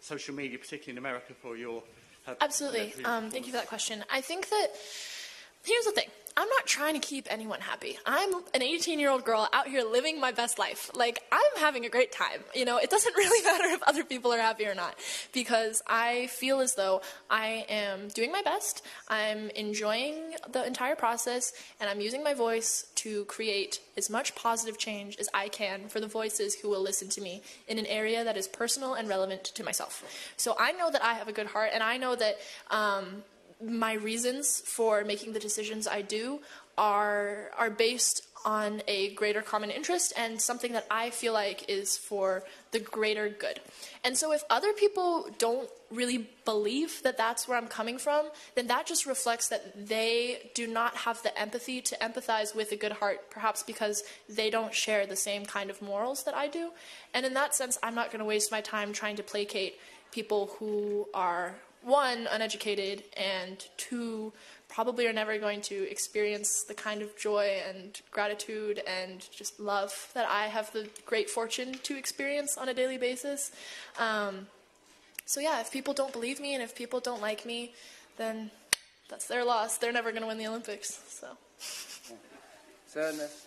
social media, particularly in America, for your. Uh, Absolutely. Uh, um, thank you for that question. I think that here's the thing I'm not trying to keep anyone happy. I'm an 18 year old girl out here living my best life. Like, I'm having a great time. You know, it doesn't really matter if other people are happy or not because I feel as though I am doing my best. I'm enjoying the entire process and I'm using my voice to create as much positive change as I can for the voices who will listen to me in an area that is personal and relevant to myself. So I know that I have a good heart and I know that. Um, my reasons for making the decisions I do are are based on a greater common interest and something that I feel like is for the greater good. And so if other people don't really believe that that's where I'm coming from, then that just reflects that they do not have the empathy to empathize with a good heart, perhaps because they don't share the same kind of morals that I do. And in that sense, I'm not going to waste my time trying to placate people who are one, uneducated, and two, probably are never going to experience the kind of joy and gratitude and just love that I have the great fortune to experience on a daily basis. Um, so, yeah, if people don't believe me and if people don't like me, then that's their loss. They're never going to win the Olympics. So. Sadness.